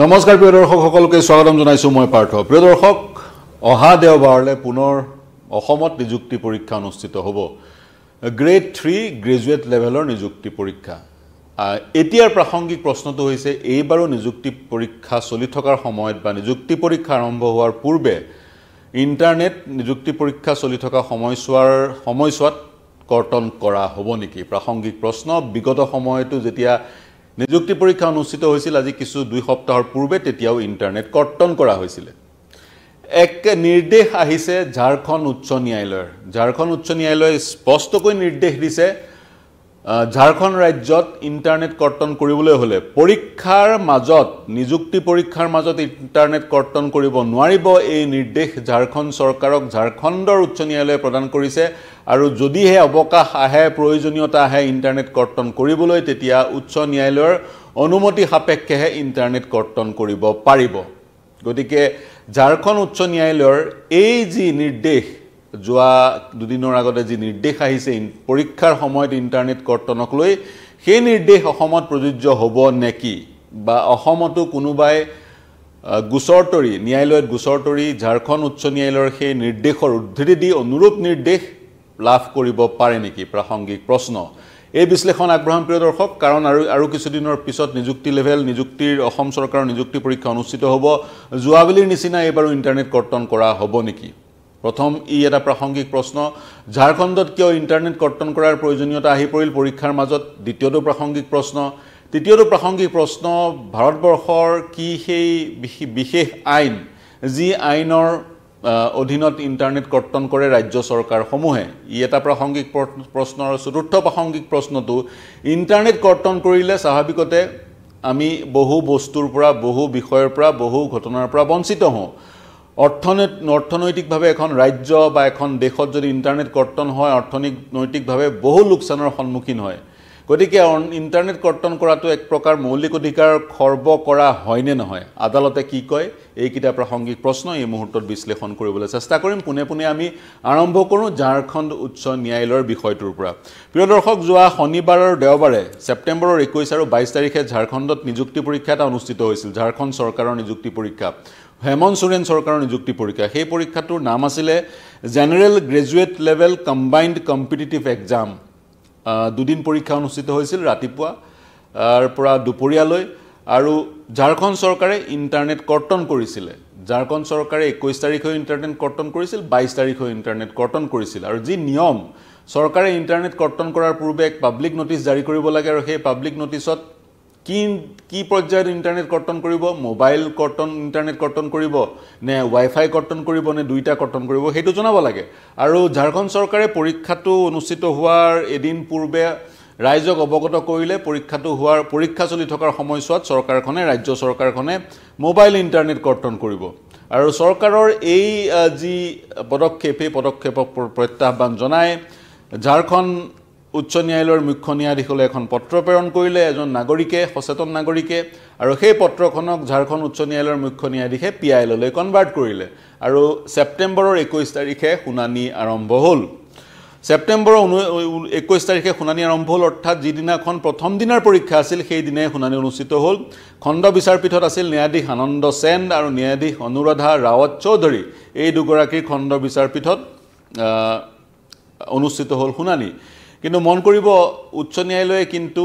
নমস্কাৰ প্ৰিয় দৰ্শক সকলোকে স্বাগতম জনাইছোঁ মই পাৰ্থ প্ৰিয় দৰ্শক অহা দেওবাৰলৈ পুনৰ অসমত নিযুক্তি পৰীক্ষা অনুষ্ঠিত হ'ব গ্ৰেড থ্ৰী গ্ৰেজুৱেট লেভেলৰ নিযুক্তি পৰীক্ষা এতিয়াৰ প্ৰাসংগিক প্ৰশ্নটো হৈছে এইবাৰো নিযুক্তি পৰীক্ষা চলি থকাৰ সময়ত বা নিযুক্তি পৰীক্ষা আৰম্ভ হোৱাৰ পূৰ্বে ইণ্টাৰনেট নিযুক্তি পৰীক্ষা চলি থকা সময়ছোৱাৰ সময়ছোৱাত কৰ্তন কৰা হ'ব নেকি প্ৰাসংগিক প্ৰশ্ন বিগত সময়তো যেতিয়া নিযুক্তি পৰীক্ষা অনুষ্ঠিত হৈছিল আজি কিছু দুই সপ্তাহৰ পূৰ্বে তেতিয়াও ইণ্টাৰনেট কৰ্তন কৰা হৈছিলে এক নিৰ্দেশ আহিছে ঝাৰখণ্ড উচ্চ ন্যায়ালয়ৰ ঝাৰখণ্ড উচ্চ ন্যায়ালয়ে স্পষ্টকৈ নিৰ্দেশ দিছে ঝাৰখণ্ড ৰাজ্যত ইণ্টাৰনেট কৰ্তন কৰিবলৈ হ'লে পৰীক্ষাৰ মাজত নিযুক্তি পৰীক্ষাৰ মাজত ইণ্টাৰনেট কৰ্তন কৰিব নোৱাৰিব এই নিৰ্দেশ ঝাৰখণ্ড চৰকাৰক ঝাৰখণ্ডৰ উচ্চ ন্যায়ালয়ে প্ৰদান কৰিছে আৰু যদিহে অৱকাশ আহে প্ৰয়োজনীয়তা আহে ইণ্টাৰনেট কৰ্তন কৰিবলৈ তেতিয়া উচ্চ ন্যায়ালয়ৰ অনুমতি সাপেক্ষেহে ইণ্টাৰনেট কৰ্তন কৰিব পাৰিব গতিকে ঝাৰখণ্ড উচ্চ ন্যায়ালয়ৰ এই যি নিৰ্দেশ যোৱা দুদিনৰ আগতে যি নিৰ্দেশ আহিছে পৰীক্ষাৰ সময়ত ইণ্টাৰনেট কৰ্তনক লৈ সেই নিৰ্দেশ অসমত প্ৰযোজ্য হ'ব নেকি বা অসমতো কোনোবাই গোচৰ তৰি ন্যায়ালয়ত গোচৰ তৰি ঝাৰখণ্ড উচ্চ ন্যায়ালয়ৰ সেই নিৰ্দেশৰ উদ্ধৃতি দি অনুৰূপ নিৰ্দেশ লাভ কৰিব পাৰে নেকি প্ৰাসংগিক প্ৰশ্ন এই বিশ্লেষণ আগবঢ়াম প্ৰিয় দৰ্শক কাৰণ আৰু আৰু কিছুদিনৰ পিছত নিযুক্তি লেভেল নিযুক্তিৰ অসম চৰকাৰৰ নিযুক্তি পৰীক্ষা অনুষ্ঠিত হ'ব যোৱাবেলিৰ নিচিনা এইবাৰো ইণ্টাৰনেট কৰ্তন কৰা হ'ব নেকি প্ৰথম ই এটা প্ৰাসংগিক প্ৰশ্ন ঝাৰখণ্ডত কিয় ইণ্টাৰনেট কৰ্তন কৰাৰ প্ৰয়োজনীয়তা আহি পৰিল পৰীক্ষাৰ মাজত দ্বিতীয়টো প্ৰাসংগিক প্ৰশ্ন তৃতীয়টো প্ৰাসংগিক প্ৰশ্ন ভাৰতবৰ্ষৰ কি সেই বিশেষ আইন যি আইনৰ অধীনত ইণ্টাৰনেট কৰ্তন কৰে ৰাজ্য চৰকাৰসমূহে ই এটা প্ৰাসংগিক প্ৰশ্ন আৰু চতুৰ্থ প্ৰাসংগিক প্ৰশ্নটো ইণ্টাৰনেট কৰ্তন কৰিলে স্বাভাৱিকতে আমি বহু বস্তুৰ পৰা বহু বিষয়ৰ পৰা বহু ঘটনাৰ পৰা বঞ্চিত হওঁ অৰ্থনৈত অৰ্থনৈতিকভাৱে এখন ৰাজ্য বা এখন দেশত যদি ইণ্টাৰনেট কৰ্তন হয় অৰ্থনৈতিক নৈতিকভাৱে বহু লোকচানৰ সন্মুখীন হয় গতিকে ইণ্টাৰনেট কৰ্তন কৰাটো এক প্ৰকাৰ মৌলিক অধিকাৰ খৰ্ব কৰা হয়নে নহয় আদালতে কি কয় এইকেইটা প্ৰাসংগিক প্ৰশ্ন এই মুহূৰ্তত বিশ্লেষণ কৰিবলৈ চেষ্টা কৰিম পোনে পোনে আমি আৰম্ভ কৰোঁ ঝাৰখণ্ড উচ্চ ন্যায়ালয়ৰ বিষয়টোৰ পৰা প্ৰিয় দৰ্শক যোৱা শনিবাৰ আৰু দেওবাৰে ছেপ্টেম্বৰৰ একৈছ আৰু বাইছ তাৰিখে ঝাৰখণ্ডত নিযুক্তি পৰীক্ষা এটা অনুষ্ঠিত হৈছিল ঝাৰখণ্ড চৰকাৰৰ নিযুক্তি পৰীক্ষা হেমন্ত চোৰেন চৰকাৰৰ নিযুক্তি পৰীক্ষা সেই পৰীক্ষাটোৰ নাম আছিলে general graduate level combined competitive exam দুদিন পৰীক্ষা অনুষ্ঠিত হৈছিল ৰাতিপুৱাৰ পৰা দুপৰীয়ালৈ আৰু ঝাৰখণ্ড চৰকাৰে ইণ্টাৰনেট কৰ্তন কৰিছিলে ঝাৰখণ্ড চৰকাৰে একৈছ তাৰিখেও ইণ্টাৰনেট কৰ্তন কৰিছিল বাইছ তাৰিখেও ইণ্টাৰনেট কৰ্তন কৰিছিল আৰু যি নিয়ম চৰকাৰে ইণ্টাৰনেট কৰ্তন কৰাৰ পূৰ্বে এক পাব্লিক নটিচ জাৰি কৰিব লাগে আৰু সেই পাব্লিক নটিচত কি কি পৰ্যায়ত ইণ্টাৰনেট কৰ্তন কৰিব মোবাইল কৰ্তন ইণ্টাৰনেট কৰ্তন কৰিব নে ৱাইফাই কৰ্তন কৰিব নে দুয়োটা কৰ্তন কৰিব সেইটো জনাব লাগে আৰু ঝাৰখণ্ড চৰকাৰে পৰীক্ষাটো অনুষ্ঠিত হোৱাৰ এদিন পূৰ্বে ৰাইজক অৱগত কৰিলে পৰীক্ষাটো হোৱাৰ পৰীক্ষা চলি থকাৰ সময়ছোৱাত চৰকাৰখনে ৰাজ্য চৰকাৰখনে মোবাইল ইণ্টাৰনেট কৰ্তন কৰিব আৰু চৰকাৰৰ এই যি পদক্ষেপ সেই পদক্ষেপক প্ৰত্যাহ্বান জনাই ঝাৰখণ্ড উচ্চ ন্যায়ালয়ৰ মুখ্য ন্যায়াধীশলৈ এখন পত্ৰ প্ৰেৰণ কৰিলে এজন নাগৰিকে সচেতন নাগৰিকে আৰু সেই পত্ৰখনক ঝাৰখণ্ড উচ্চ ন্যায়ালয়ৰ মুখ্য ন্যায়াধীশে পি আই এললৈ কনভাৰ্ট কৰিলে আৰু ছেপ্টেম্বৰৰ একৈছ তাৰিখে শুনানি আৰম্ভ হ'ল ছেপ্টেম্বৰৰ ঊন একৈছ তাৰিখে শুনানি আৰম্ভ হ'ল অৰ্থাৎ যিদিনাখন প্ৰথম দিনাৰ পৰীক্ষা আছিল সেইদিনাই শুনানি অনুষ্ঠিত হ'ল খণ্ড বিচাৰপীঠত আছিল ন্যায়াধীশ আনন্দ সেন আৰু ন্যায়াধীশ অনুৰাধা ৰাৱত চৌধুৰী এই দুগৰাকীৰ খণ্ড বিচাৰপীঠত অনুষ্ঠিত হ'ল শুনানি কিন্তু মন কৰিব উচ্চ ন্যায়ালয়ে কিন্তু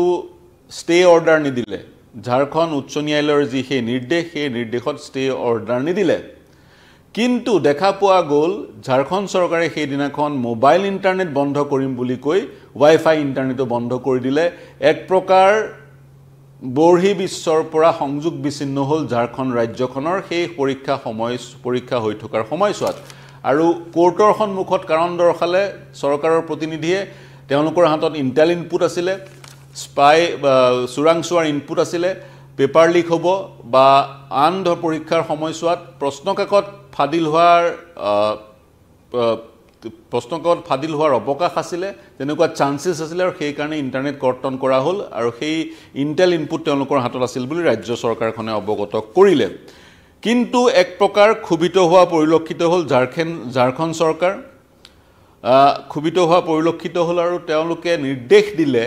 ষ্টে' অৰ্ডাৰ নিদিলে ঝাৰখণ্ড উচ্চ ন্যায়ালয়ৰ যি সেই নিৰ্দেশ সেই নিৰ্দেশত ষ্টে' অৰ্ডাৰ নিদিলে কিন্তু দেখা পোৱা গ'ল ঝাৰখণ্ড চৰকাৰে সেইদিনাখন মোবাইল ইণ্টাৰনেট বন্ধ কৰিম বুলি কৈ ৱাইফাই ইণ্টাৰনেটো বন্ধ কৰি দিলে এক প্ৰকাৰ বৰ্হি বিশ্বৰ পৰা সংযোগ বিচ্ছিন্ন হ'ল ঝাৰখণ্ড ৰাজ্যখনৰ সেই পৰীক্ষা সময় পৰীক্ষা হৈ থকাৰ সময়ছোৱাত আৰু কোৰ্টৰ সন্মুখত কাৰণ দৰ্শালে চৰকাৰৰ প্ৰতিনিধিয়ে তেওঁলোকৰ হাতত ইণ্টেল ইনপুট আছিলে স্পাই চোৰাং চোৱাৰ ইনপুট আছিলে পেপাৰ লিক হ'ব বা আন ধৰ পৰীক্ষাৰ সময়ছোৱাত প্ৰশ্নকাকত ফাদিল হোৱাৰ প্ৰশ্নকাকত ফাদিল হোৱাৰ অৱকাশ আছিলে তেনেকুৱা চান্সেছ আছিলে আৰু সেইকাৰণে ইণ্টাৰনেট কৰ্তন কৰা হ'ল আৰু সেই ইণ্টেল ইনপুট তেওঁলোকৰ হাতত আছিল বুলি ৰাজ্য চৰকাৰখনে অৱগত কৰিলে কিন্তু এক প্ৰকাৰ ক্ষোভিত হোৱা পৰিলক্ষিত হ'ল ঝাৰখণ্ড ঝাৰখণ্ড চৰকাৰ ক্ষোভিত হোৱা পৰিলক্ষিত হ'ল আৰু তেওঁলোকে নিৰ্দেশ দিলে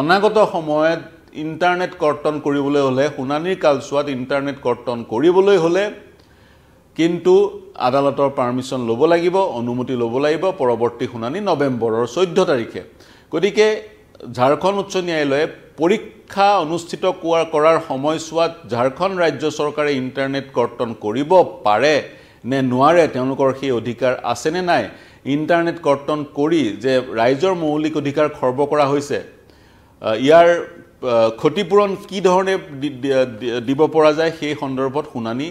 অনাগত সময়ত ইণ্টাৰনেট কৰ্তন কৰিবলৈ হ'লে শুনানিৰ কালচোৱাত ইণ্টাৰনেট কৰ্তন কৰিবলৈ হ'লে কিন্তু আদালতৰ পাৰ্মিশ্যন ল'ব লাগিব অনুমতি ল'ব লাগিব পৰৱৰ্তী শুনানি নৱেম্বৰৰ চৈধ্য তাৰিখে গতিকে ঝাৰখণ্ড উচ্চ ন্যায়ালয়ে পৰীক্ষা অনুষ্ঠিত কোৱাৰ কৰাৰ সময়ছোৱাত ঝাৰখণ্ড ৰাজ্য চৰকাৰে ইণ্টাৰনেট কৰ্তন কৰিব পাৰে নে নোৱাৰে তেওঁলোকৰ সেই অধিকাৰ আছেনে নাই ইণ্টাৰনেট কৰ্তন কৰি যে ৰাইজৰ মৌলিক অধিকাৰ খৰ্ব কৰা হৈছে ইয়াৰ ক্ষতিপূৰণ কি ধৰণে দিব পৰা যায় সেই সন্দৰ্ভত শুনানি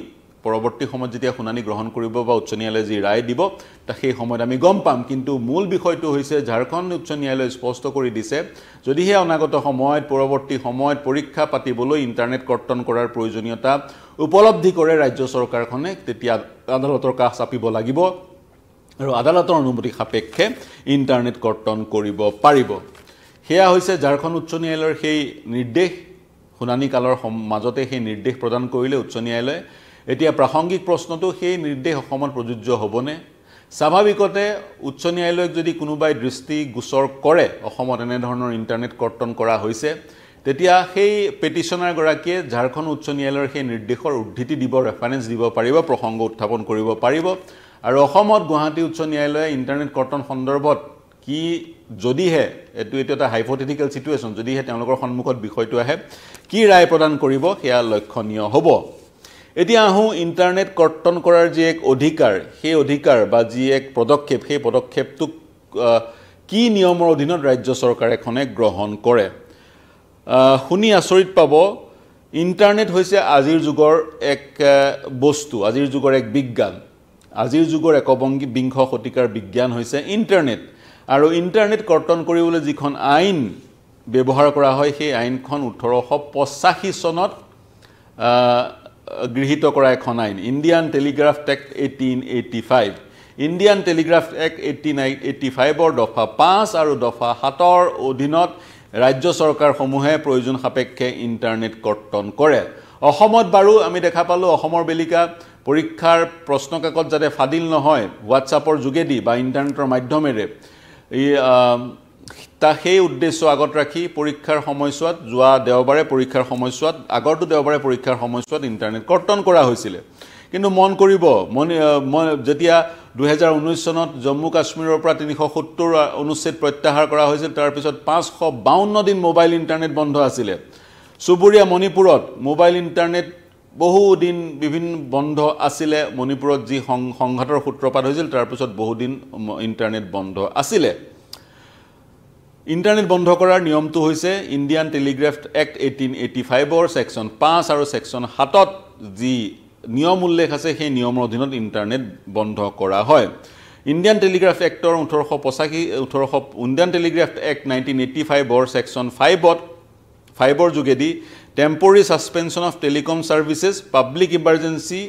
পৰৱৰ্তী সময়ত যেতিয়া শুনানি গ্ৰহণ কৰিব বা উচ্চ ন্যায়ালয়ে যি ৰায় দিব তাক সেই সময়ত আমি গম পাম কিন্তু মূল বিষয়টো হৈছে ঝাৰখণ্ড উচ্চ ন্যায়ালয়ে স্পষ্ট কৰি দিছে যদিহে অনাগত সময়ত পৰৱৰ্তী সময়ত পৰীক্ষা পাতিবলৈ ইণ্টাৰনেট কৰ্তন কৰাৰ প্ৰয়োজনীয়তা উপলব্ধি কৰে ৰাজ্য চৰকাৰখনে তেতিয়া আদালতৰ কাষ চাপিব লাগিব আৰু আদালতৰ অনুমতি সাপেক্ষে ইণ্টাৰনেট কৰ্তন কৰিব পাৰিব সেয়া হৈছে ঝাৰখণ্ড উচ্চ ন্যায়ালয়ৰ সেই নিৰ্দেশ শুনানি কালৰ মাজতে সেই নিৰ্দেশ প্ৰদান কৰিলে উচ্চ ন্যায়ালয়ে এতিয়া প্ৰাসংগিক প্ৰশ্নটো সেই নিৰ্দেশ অসমত প্ৰযোজ্য হ'বনে স্বাভাৱিকতে উচ্চ ন্যায়ালয়ক যদি কোনোবাই দৃষ্টি গোচৰ কৰে অসমত এনেধৰণৰ ইণ্টাৰনেট কৰ্তন কৰা হৈছে তেতিয়া সেই পেটিশ্যনাৰগৰাকীয়ে ঝাৰখণ্ড উচ্চ ন্যায়ালয়ৰ সেই নিৰ্দেশৰ উদ্ধৃতি দিব ৰেফাৰেন্স দিব পাৰিব প্ৰসংগ উত্থাপন কৰিব পাৰিব আৰু অসমত গুৱাহাটী উচ্চ ন্যায়ালয়ে ইণ্টাৰনেট কৰ্তন সন্দৰ্ভত কি যদিহে এইটো এইটো এটা হাইপথেটিকেল চিটুৱেশ্যন যদিহে তেওঁলোকৰ সন্মুখত বিষয়টো আহে কি ৰায় প্ৰদান কৰিব সেয়া লক্ষণীয় হ'ব এতিয়া আহোঁ ইণ্টাৰনেট কৰ্তন কৰাৰ যি এক অধিকাৰ সেই অধিকাৰ বা যি এক পদক্ষেপ সেই পদক্ষেপটোক কি নিয়মৰ অধীনত ৰাজ্য চৰকাৰ এখনে গ্ৰহণ কৰে শুনি আচৰিত পাব ইণ্টাৰনেট হৈছে আজিৰ যুগৰ এক বস্তু আজিৰ যুগৰ এক বিজ্ঞান আজিৰ যুগৰ একবংগী বিংশ শতিকাৰ বিজ্ঞান হৈছে ইণ্টাৰনেট আৰু ইণ্টাৰনেট কৰ্তন কৰিবলৈ যিখন আইন ব্যৱহাৰ কৰা হয় সেই আইনখন ওঠৰশ পঁচাশী চনত গৃহীত কৰা এখন আইন Indian telegraph act eighteen eighty five Indian telegraph act eighteen eighty ফাইভৰ দফা পাঁচ আৰু দফা সাতৰ অধীনত ৰাজ্য চৰকাৰসমূহে প্ৰয়োজন সাপেক্ষে ইণ্টাৰনেট কৰ্তন কৰে অসমত বাৰু আমি দেখা পালোঁ অসমৰ বেলিকা পৰীক্ষাৰ প্ৰশ্নকাকত যাতে ফাদিল নহয় হোৱাটছআপৰ যোগেদি বা ইণ্টাৰনেটৰ মাধ্যমেৰে তাক সেই উদ্দেশ্য আগত ৰাখি পৰীক্ষাৰ সময়ছোৱাত যোৱা দেওবাৰে পৰীক্ষাৰ সময়ছোৱাত আগৰটো দেওবাৰে পৰীক্ষাৰ সময়ছোৱাত ইণ্টাৰনেট কৰ্তন কৰা হৈছিলে কিন্তু মন কৰিব মনি মই যেতিয়া দুহেজাৰ ঊনৈছ চনত জম্মু কাশ্মীৰৰ পৰা তিনিশ সত্তৰ অনুচ্ছেদ প্ৰত্যাহাৰ কৰা হৈছিল তাৰপিছত পাঁচশ বাৱন্ন দিন মোবাইল ইণ্টাৰনেট বন্ধ আছিলে চুবুৰীয়া মণিপুৰত মোবাইল ইণ্টাৰনেট বহুদিন বিভিন্ন বন্ধ আছিলে মণিপুৰত যি সং সংঘাতৰ সূত্ৰপাত হৈছিল তাৰপিছত বহুদিন ইণ্টাৰনেট বন্ধ আছিলে ইণ্টাৰনেট বন্ধ কৰাৰ নিয়মটো হৈছে Indian telegraph act eighteen eighty ফাইভৰ ছেকশ্যন পাঁচ আৰু ছেকশ্যন সাতত যি নিয়ম উল্লেখ আছে সেই নিয়মৰ অধীনত ইণ্টাৰনেট বন্ধ কৰা হয় ইণ্ডিয়ান টেলিগ্ৰাফ এক্টৰ ওঠৰশ পঁচাশী ওঠৰশ Indian telegraph act nineteen eighty ফাইভৰ ছেকশ্যন ফাইভত ফাইভৰ যোগেদি temporary suspension of telecom services public emergency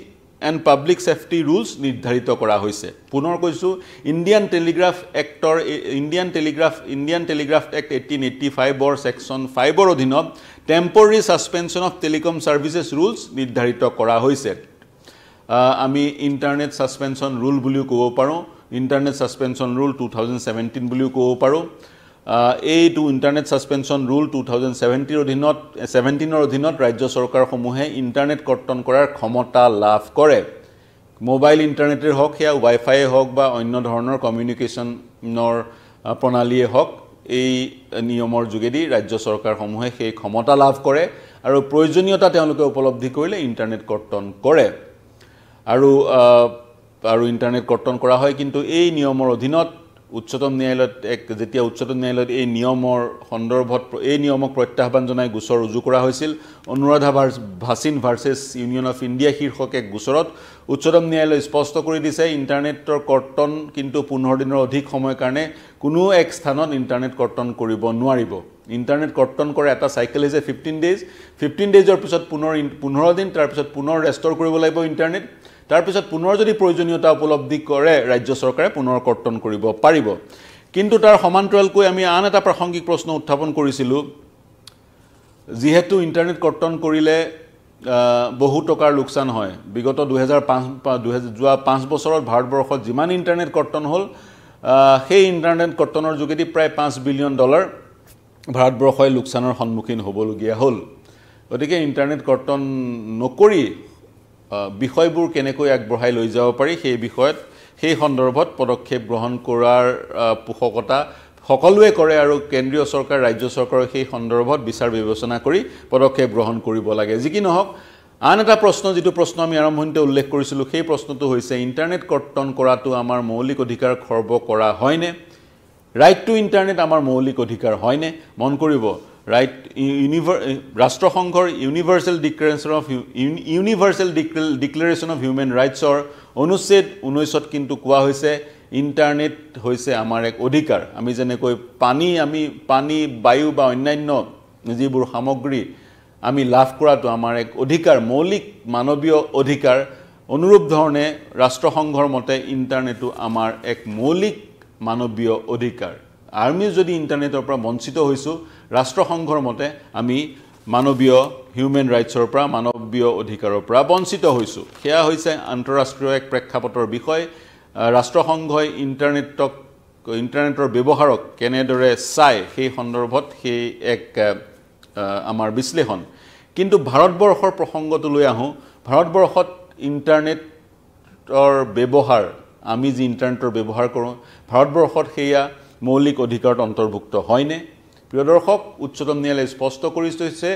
and public safety rules নিৰ্ধাৰিত কৰা হৈছে পুনৰ কৈছোঁ ইণ্ডিয়ান টেলিগ্ৰাফ এক্টৰ Indian telegraph Indian telegraph act eighteen eighty ফাইভৰ ছেকশ্যন ফাইভৰ অধীনত temporary suspension of telecom services rules নিৰ্ধাৰিত কৰা হৈছে আমি ইণ্টাৰনেট ছাছপেনশ্যন ৰুল বুলিও ক'ব পাৰোঁ internet suspension rule two thousand seventeen বুলিও ক'ব পাৰোঁ এইটো internet suspension rule two thousand ছেভেণ্টিৰ অধীনত ছেভেণ্টিনৰ অধীনত ৰাজ্য চৰকাৰসমূহে ইণ্টাৰনেট কৰ্তন কৰাৰ ক্ষমতা লাভ কৰে মোবাইল ইণ্টাৰনেটেই হওক সেয়া ৱাইফাই হওক বা অন্য ধৰণৰ কমিউনিকেশ্যনৰ প্ৰণালীয়ে হওক এই নিয়মৰ যোগেদি ৰাজ্য চৰকাৰসমূহে সেই ক্ষমতা লাভ কৰে আৰু প্ৰয়োজনীয়তা তেওঁলোকে উপলব্ধি কৰিলে ইণ্টাৰনেট কৰ্তন কৰে আৰু আৰু ইণ্টাৰনেট কৰ্তন কৰা হয় কিন্তু এই নিয়মৰ অধীনত উচ্চতম ন্যায়ালয়ত এক যেতিয়া উচ্চতম ন্যায়ালয়ত এই নিয়মৰ সন্দৰ্ভত এই নিয়মক প্ৰত্যাহ্বান জনাই গোচৰ ৰুজু কৰা হৈছিল অনুৰাধা ভাৰ্চ Bhasin versus union of India শীৰ্ষক এক গোচৰত উচ্চতম ন্যায়ালয়ে স্পষ্ট কৰি দিছে ইণ্টাৰনেটৰ কৰ্তন কিন্তু পোন্ধৰ দিনৰ অধিক সময়ৰ কাৰণে কোনো এক স্থানত ইণ্টাৰনেট কৰ্তন কৰিব নোৱাৰিব ইণ্টাৰনেট কৰ্তন কৰা এটা চাইকেল হৈছে ফিফটিন ডেইজ ফিফটিন ডেইজৰ পিছত পুনৰ পোন্ধৰ দিন তাৰপিছত পুনৰ ৰেষ্টৰ কৰিব লাগিব ইণ্টাৰনেট তাৰপিছত পুনৰ যদি প্ৰয়োজনীয়তা উপলব্ধি কৰে ৰাজ্য চৰকাৰে পুনৰ কৰ্তন কৰিব পাৰিব কিন্তু তাৰ সমান্তৰালকৈ আমি আন এটা প্ৰাসংগিক প্ৰশ্ন উত্থাপন কৰিছিলোঁ যিহেতু ইণ্টাৰনেট কৰ্তন কৰিলে বহু টকাৰ লোকচান হয় বিগত দুহেজাৰ পাঁচ দুহেজাৰ যোৱা পাঁচ বছৰত ভাৰতবৰ্ষত যিমান ইণ্টাৰনেট কৰ্তন হ'ল সেই ইণ্টাৰনেট কৰ্তনৰ যোগেদি প্ৰায় পাঁচ বিলিয়ন ডলাৰ ভাৰতবৰ্ষই লোকচানৰ সন্মুখীন হ'বলগীয়া হ'ল গতিকে ইণ্টাৰনেট কৰ্তন নকৰি বিষয়বোৰ কেনেকৈ আগবঢ়াই লৈ যাব পাৰি সেই বিষয়ত সেই সন্দৰ্ভত পদক্ষেপ গ্ৰহণ কৰাৰ পোষকতা সকলোৱে কৰে আৰু কেন্দ্ৰীয় চৰকাৰ ৰাজ্য চৰকাৰৰ সেই সন্দৰ্ভত বিচাৰ বিবেচনা কৰি পদক্ষেপ গ্ৰহণ কৰিব লাগে যি কি নহওক আন এটা প্ৰশ্ন যিটো প্ৰশ্ন আমি আৰম্ভণিতে উল্লেখ কৰিছিলোঁ সেই প্ৰশ্নটো হৈছে ইণ্টাৰনেট কৰ্তন কৰাটো আমাৰ মৌলিক অধিকাৰ খৰ্ব কৰা হয়নে ৰাইট টু ইণ্টাৰনেট আমাৰ মৌলিক অধিকাৰ হয়নে মন কৰিব ৰাইট ইউনিভাৰ ৰাষ্ট্ৰসংঘৰ universal declaration of universal declaration of human ৰাইটছৰ অনুচ্ছেদ ঊনৈছত কিন্তু কোৱা হৈছে ইণ্টাৰনেট হৈছে আমাৰ এক অধিকাৰ আমি যেনেকৈ পানী আমি পানী বায়ু বা অন্যান্য যিবোৰ সামগ্ৰী আমি লাভ কৰাটো আমাৰ এক অধিকাৰ মৌলিক মানৱীয় অধিকাৰ অনুৰূপ ধৰণে ৰাষ্ট্ৰসংঘৰ মতে ইণ্টাৰনেটটো আমাৰ এক মৌলিক মানৱীয় অধিকাৰ আমি যদি ইণ্টাৰনেটৰ পৰা বঞ্চিত হৈছোঁ ৰাষ্ট্ৰসংঘৰ মতে আমি মানৱীয় হিউমেন ৰাইটছৰ পৰা মানৱীয় অধিকাৰৰ পৰা বঞ্চিত হৈছোঁ সেয়া হৈছে আন্তঃৰাষ্ট্ৰীয় এক প্ৰেক্ষাপটৰ বিষয় ৰাষ্ট্ৰসংঘই ইণ্টাৰনেটক ইণ্টাৰনেটৰ ব্যৱহাৰক কেনেদৰে চায় সেই সন্দৰ্ভত সেই এক আমাৰ বিশ্লেষণ কিন্তু ভাৰতবৰ্ষৰ প্ৰসংগটো লৈ আহোঁ ভাৰতবৰ্ষত ইণ্টাৰনেটৰ ব্যৱহাৰ আমি যি ইণ্টাৰনেটৰ ব্যৱহাৰ কৰোঁ ভাৰতবৰ্ষত সেয়া মৌলিক অধিকাৰত অন্তৰ্ভুক্ত হয়নে প্ৰিয় দৰ্শক উচ্চতম ন্যায়ালয়ে স্পষ্ট কৰি থৈছে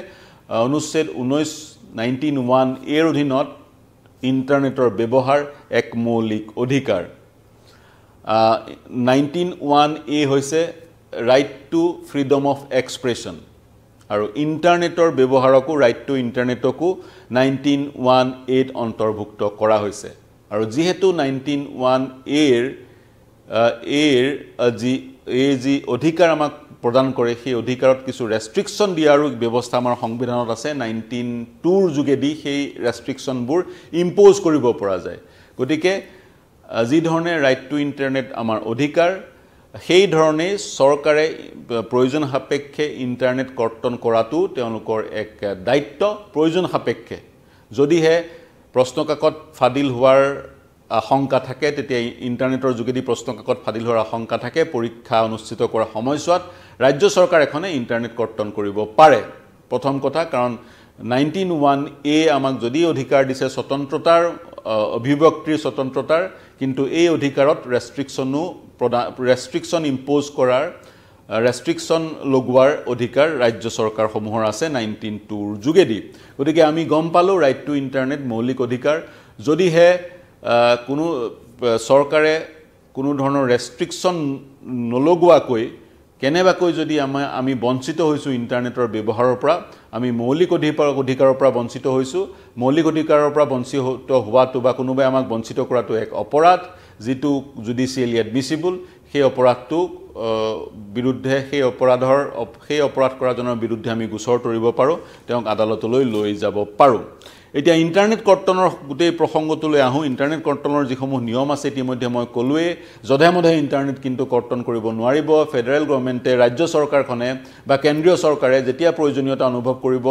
অনুচ্ছেদ ঊনৈছ নাইণ্টিন ওৱান এৰ অধীনত ইণ্টাৰনেটৰ ব্যৱহাৰ এক মৌলিক অধিকাৰ নাইণ্টিন ওৱান এ হৈছে right to freedom of expression আৰু ইণ্টাৰনেটৰ ব্যৱহাৰকো ৰাইট টু ইণ্টাৰনেটকো নাইণ্টিন ওৱান এত অন্তৰ্ভুক্ত কৰা হৈছে আৰু যিহেতু নাইণ্টিন ওৱান এৰ এৰ যি এই যি অধিকাৰ আমাক প্ৰদান কৰে সেই অধিকাৰত কিছু ৰেষ্ট্ৰিকশ্যন দিয়াৰো ব্যৱস্থা আমাৰ সংবিধানত আছে নাইনটিন টুৰ যোগেদি সেই ৰেষ্ট্ৰিকশ্যনবোৰ ইম্প'জ কৰিব পৰা যায় গতিকে যিধৰণে ৰাইট টু ইণ্টাৰনেট আমাৰ অধিকাৰ সেইধৰণেই চৰকাৰে প্ৰয়োজন সাপেক্ষে ইণ্টাৰনেট কৰ্তন কৰাটো তেওঁলোকৰ এক দায়িত্ব প্ৰয়োজন সাপেক্ষে যদিহে প্ৰশ্নকাকত ফাদিল হোৱাৰ আশংকা থাকে তেতিয়া ইণ্টাৰনেটৰ যোগেদি প্ৰশ্নকাকত ফাদিল হোৱাৰ আশংকা থাকে পৰীক্ষা অনুষ্ঠিত কৰাৰ সময়ছোৱাত ৰাজ্য চৰকাৰ এখনে ইণ্টাৰনেট কৰ্তন কৰিব পাৰে প্ৰথম কথা কাৰণ নাইনটিন ওৱান এ আমাক যদি অধিকাৰ দিছে স্বতন্ত্ৰতাৰ অভিব্যক্তিৰ স্বতন্ত্ৰতাৰ কিন্তু এই অধিকাৰত ৰেষ্ট্ৰিকশ্যনো প্ৰদান ৰেষ্ট্ৰিকশ্যন ইম্প'জ কৰাৰ ৰেষ্ট্ৰিকশ্যন লগোৱাৰ অধিকাৰ ৰাজ্য চৰকাৰসমূহৰ আছে নাইনটিন টুৰ যোগেদি গতিকে আমি গম পালোঁ ৰাইট টু ইণ্টাৰনেট মৌলিক অধিকাৰ যদিহে কোনো চৰকাৰে কোনো ধৰণৰ ৰেষ্ট্ৰিকশ্যন নলগোৱাকৈ কেনেবাকৈ যদি আমাৰ আমি বঞ্চিত হৈছোঁ ইণ্টাৰনেটৰ ব্যৱহাৰৰ পৰা আমি মৌলিক অধিকাৰ অধিকাৰৰ পৰা বঞ্চিত হৈছোঁ মৌলিক অধিকাৰৰ পৰা বঞ্চিত হোৱাটো বা কোনোবাই আমাক বঞ্চিত কৰাটো এক অপৰাধ যিটো জুডিচিয়েলি এডমিচিবল সেই অপৰাধটো বিৰুদ্ধে সেই অপৰাধৰ সেই অপৰাধ কৰাজনৰ বিৰুদ্ধে আমি গোচৰ তৰিব পাৰোঁ তেওঁক আদালতলৈ লৈ যাব পাৰোঁ এতিয়া ইণ্টাৰনেট কৰ্তনৰ গোটেই প্ৰসংগটোলৈ আহোঁ ইণ্টাৰনেট কৰ্তনৰ যিসমূহ নিয়ম আছে ইতিমধ্যে মই ক'লোৱেই যধে মধে ইণ্টাৰনেট কিন্তু কৰ্তন কৰিব নোৱাৰিব ফেডাৰেল গভৰ্ণমেণ্টে ৰাজ্য চৰকাৰখনে বা কেন্দ্ৰীয় চৰকাৰে যেতিয়া প্ৰয়োজনীয়তা অনুভৱ কৰিব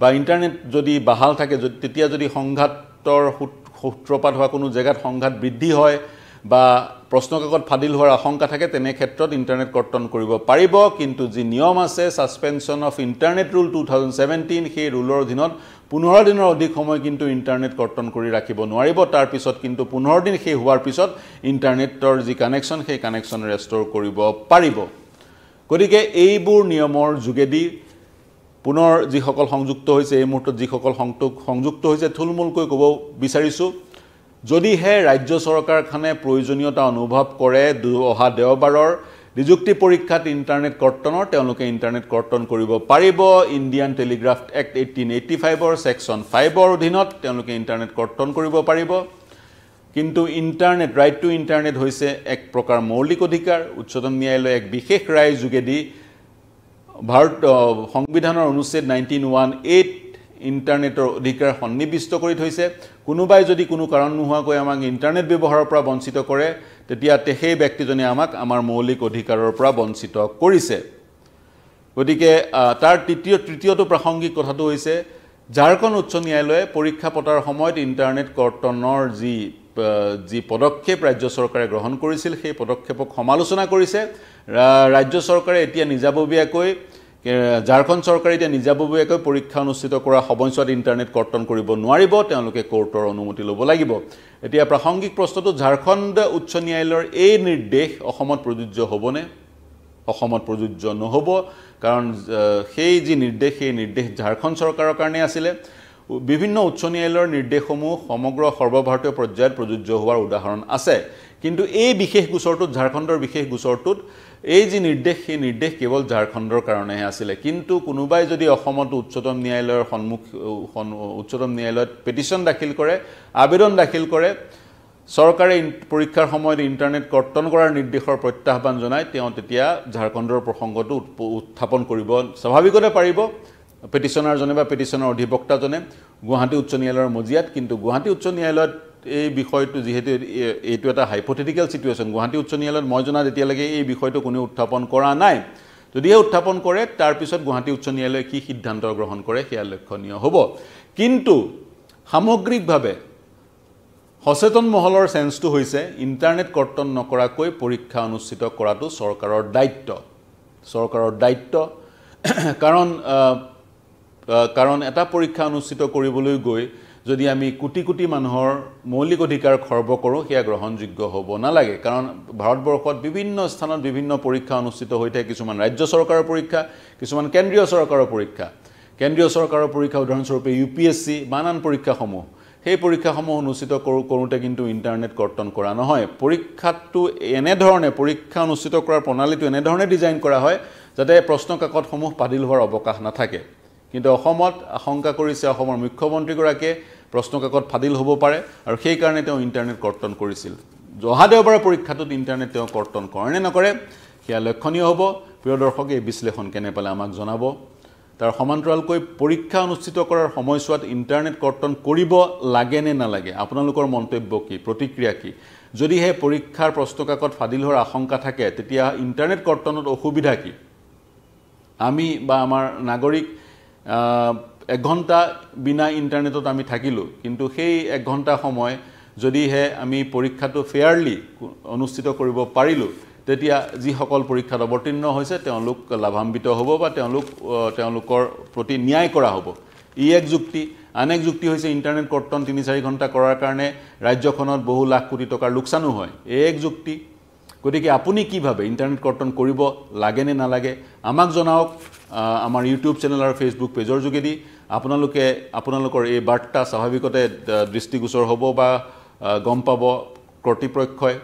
বা ইণ্টাৰনেট যদি বাহাল থাকে তেতিয়া যদি সংঘাতৰ সূত্ৰপাত হোৱা কোনো জেগাত সংঘাত বৃদ্ধি হয় বা প্ৰশ্নকাকত ফাদিল হোৱাৰ আশংকা থাকে তেনে ক্ষেত্ৰত ইণ্টাৰনেট কৰ্তন কৰিব পাৰিব কিন্তু যি নিয়ম আছে suspension of internet rule two thousand seventeen সেই ৰুলৰ অধীনত পোন্ধৰ দিনৰ অধিক সময় কিন্তু ইণ্টাৰনেট কৰ্তন কৰি ৰাখিব নোৱাৰিব তাৰপিছত কিন্তু পোন্ধৰ দিন সেই হোৱাৰ পিছত ইণ্টাৰনেটৰ যি কানেকশ্যন সেই কানেকশ্যন ৰেষ্ট'ৰ কৰিব পাৰিব গতিকে এইবোৰ নিয়মৰ যোগেদি পুনৰ যিসকল সংযুক্ত হৈছে এই মুহূৰ্তত যিসকল সংযুক্ত হৈছে থুলমূলকৈ ক'ব বিচাৰিছোঁ যদিহে ৰাজ্য চৰকাৰখনে প্ৰয়োজনীয়তা অনুভৱ কৰে অহা দেওবাৰৰ নিযুক্তি পৰীক্ষাত ইণ্টাৰনেট কৰ্তনৰ তেওঁলোকে ইণ্টাৰনেট কৰ্তন কৰিব পাৰিব Indian telegraph act eighteen eighty ফাইভৰ ছেকশ্যন ফাইভৰ অধীনত তেওঁলোকে ইণ্টাৰনেট কৰ্তন কৰিব পাৰিব কিন্তু ইণ্টাৰনেট ৰাইট টু ইণ্টাৰনেট হৈছে এক প্ৰকাৰ মৌলিক অধিকাৰ উচ্চতম ন্যায়ালয়ে এক বিশেষ ৰায় যোগেদি ভাৰত সংবিধানৰ অনুচ্ছেদ নাইণ্টিন ওৱান এইট ইণ্টাৰনেটৰ অধিকাৰ সন্নিৱিষ্ট কৰি থৈছে কোনোবাই যদি কোনো কাৰণ নোহোৱাকৈ আমাক ইণ্টাৰনেট ব্যৱহাৰৰ পৰা বঞ্চিত কৰে তেতিয়া সেই ব্যক্তিজনে আমাক আমাৰ মৌলিক অধিকাৰৰ পৰা বঞ্চিত কৰিছে গতিকে তাৰ তৃতীয় তৃতীয়টো প্ৰাসংগিক কথাটো হৈছে ঝাৰখণ্ড উচ্চ ন্যায়ালয়ে পৰীক্ষা পতাৰ সময়ত ইণ্টাৰনেট কৰ্তনৰ যি যি পদক্ষেপ ৰাজ্য চৰকাৰে গ্ৰহণ কৰিছিল সেই পদক্ষেপক সমালোচনা কৰিছে ৰাজ্য চৰকাৰে এতিয়া নিজাববীয়াকৈ ঝাৰখণ্ড চৰকাৰে এতিয়া নিজাববীয়াকৈ পৰীক্ষা অনুষ্ঠিত কৰা সময়ছোৱাত ইণ্টাৰনেট কৰ্তন কৰিব নোৱাৰিব তেওঁলোকে ক'ৰ্টৰ অনুমতি ল'ব লাগিব এতিয়া প্ৰাসংগিক প্ৰশ্নটো ঝাৰখণ্ড উচ্চ ন্যায়ালয়ৰ এই নিৰ্দেশ অসমত প্ৰযোজ্য হ'বনে অসমত প্ৰযোজ্য নহ'ব কাৰণ সেই যি নিৰ্দেশ সেই নিৰ্দেশ ঝাৰখণ্ড চৰকাৰৰ কাৰণে আছিলে বিভিন্ন উচ্চ ন্যায়ালয়ৰ নিৰ্দেশসমূহ সমগ্ৰ সৰ্বভাৰতীয় পৰ্যায়ত প্ৰযোজ্য হোৱাৰ উদাহৰণ আছে কিন্তু এই বিশেষ গোচৰটোত ঝাৰখণ্ডৰ বিশেষ গোচৰটোত এই যি নিৰ্দেশ সেই নিৰ্দেশ কেৱল ঝাৰখণ্ডৰ কাৰণেহে আছিলে কিন্তু কোনোবাই যদি অসমত উচ্চতম ন্যায়ালয়ৰ সন্মুখ উচ্চতম ন্যায়ালয়ত পিটিশ্যন দাখিল কৰে আবেদন দাখিল কৰে চৰকাৰে পৰীক্ষাৰ সময়ত ইণ্টাৰনেট কৰ্তন কৰাৰ নিৰ্দেশৰ প্ৰত্যাহ্বান জনাই তেওঁ তেতিয়া ঝাৰখণ্ডৰ প্ৰসংগটো উত্থাপন কৰিব স্বাভাৱিকতে পাৰিব পেটিশ্যনাৰজনে বা পেটিশ্যনৰ অধিবক্তাজনে গুৱাহাটী উচ্চ ন্যায়ালয়ৰ মজিয়াত কিন্তু গুৱাহাটী উচ্চ ন্যায়ালয়ত এই বিষয়টো যিহেতু এইটো এটা হাইপথেটিকেল চিটুৱেশ্যন গুৱাহাটী উচ্চ ন্যায়ালয়ত মই জনাত এতিয়ালৈকে এই বিষয়টো কোনো উত্থাপন কৰা নাই যদিহে উত্থাপন কৰে তাৰপিছত গুৱাহাটী উচ্চ ন্যায়ালয়ে কি সিদ্ধান্ত গ্ৰহণ কৰে সেয়া লক্ষণীয় হ'ব কিন্তু সামগ্ৰিকভাৱে সচেতন মহলৰ চেঞ্চটো হৈছে ইণ্টাৰনেট কৰ্তন নকৰাকৈ পৰীক্ষা অনুষ্ঠিত কৰাটো চৰকাৰৰ দায়িত্ব চৰকাৰৰ দায়িত্ব কাৰণ কাৰণ এটা পৰীক্ষা অনুষ্ঠিত কৰিবলৈ গৈ যদি আমি কোটি কোটি মানুহৰ মৌলিক অধিকাৰ খৰ্ব কৰোঁ সেয়া গ্ৰহণযোগ্য হ'ব নালাগে কাৰণ ভাৰতবৰ্ষত বিভিন্ন স্থানত বিভিন্ন পৰীক্ষা অনুষ্ঠিত হৈ থাকে কিছুমান ৰাজ্য চৰকাৰৰ পৰীক্ষা কিছুমান কেন্দ্ৰীয় চৰকাৰৰ পৰীক্ষা কেন্দ্ৰীয় চৰকাৰৰ পৰীক্ষা উদাহৰণস্বৰূপে ইউ পি এছ চি বা আন পৰীক্ষাসমূহ সেই পৰীক্ষাসমূহ অনুষ্ঠিত কৰোঁ কৰোঁতে কিন্তু ইণ্টাৰনেট কৰ্তন কৰা নহয় পৰীক্ষাটো এনেধৰণে পৰীক্ষা অনুষ্ঠিত কৰাৰ প্ৰণালীটো এনেধৰণে ডিজাইন কৰা হয় যাতে প্ৰশ্নকাকতসমূহ পাতিল হোৱাৰ অৱকাশ নাথাকে কিন্তু অসমত আশংকা কৰিছে অসমৰ মুখ্যমন্ত্ৰীগৰাকীয়ে প্ৰশ্নকাকত ফাদিল হ'ব পাৰে আৰু সেইকাৰণে তেওঁ ইণ্টাৰনেট কৰ্তন কৰিছিল অহা দেওবাৰে পৰীক্ষাটোত ইণ্টাৰনেট তেওঁ কৰ্তন কৰে নে নকৰে সেয়া লক্ষণীয় হ'ব প্ৰিয় দৰ্শকে এই বিশ্লেষণ কেনে পালে আমাক জনাব তাৰ সমান্তৰালকৈ পৰীক্ষা অনুষ্ঠিত কৰাৰ সময়ছোৱাত ইণ্টাৰনেট কৰ্তন কৰিব লাগে নে নালাগে আপোনালোকৰ মন্তব্য কি প্ৰতিক্ৰিয়া কি যদিহে পৰীক্ষাৰ প্ৰশ্নকাকত ফাদিল হোৱাৰ আশংকা থাকে তেতিয়া ইণ্টাৰনেট কৰ্তনত অসুবিধা কি আমি বা আমাৰ নাগৰিক এঘণ্টা বিনা ইণ্টাৰনেটত আমি থাকিলোঁ কিন্তু সেই এক ঘণ্টা সময় যদিহে আমি পৰীক্ষাটো ফেয়াৰলি অনুষ্ঠিত কৰিব পাৰিলোঁ তেতিয়া যিসকল পৰীক্ষাত অৱতীৰ্ণ হৈছে তেওঁলোক লাভাম্বিত হ'ব বা তেওঁলোক তেওঁলোকৰ প্ৰতি ন্যায় কৰা হ'ব ই এক যুক্তি আন এক যুক্তি হৈছে ইণ্টাৰনেট কৰ্তন তিনি চাৰি ঘণ্টা কৰাৰ কাৰণে ৰাজ্যখনত বহু লাখ কোটি টকাৰ লোকচানো হয় এই এক যুক্তি গতিকে আপুনি কিভাবে ইণ্টাৰনেট কৰ্তন কৰিব লাগে নে নালাগে আমাক জনাওক আমাৰ ইউটিউব চেনেল আৰু ফেচবুক পেজৰ যোগেদি আপোনালোকে আপোনালোকৰ এই বাৰ্তা স্বাভাৱিকতে দৃষ্টিগোচৰ হ'ব বা গম পাব কৰ্তৃপক্ষই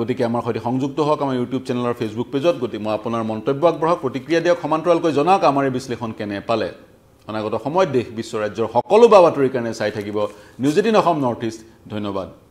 গতিকে আমাৰ সৈতে সংযুক্ত হওক আমাৰ ইউটিউব চেনেল আৰু ফেচবুক পেজত গতিকে মই আপোনাৰ মন্তব্য আগবঢ়াওক প্ৰতিক্ৰিয়া দিয়ক সমান্তৰালকৈ জনাওক আমাৰ এই বিশ্লেষণ কেনে পালে অনাগত সময়ত দেশ বিশ্ব ৰাজ্যৰ সকলো বা বাতৰিৰ কাৰণে চাই থাকিব news eighteen Assam north east ধন্যবাদ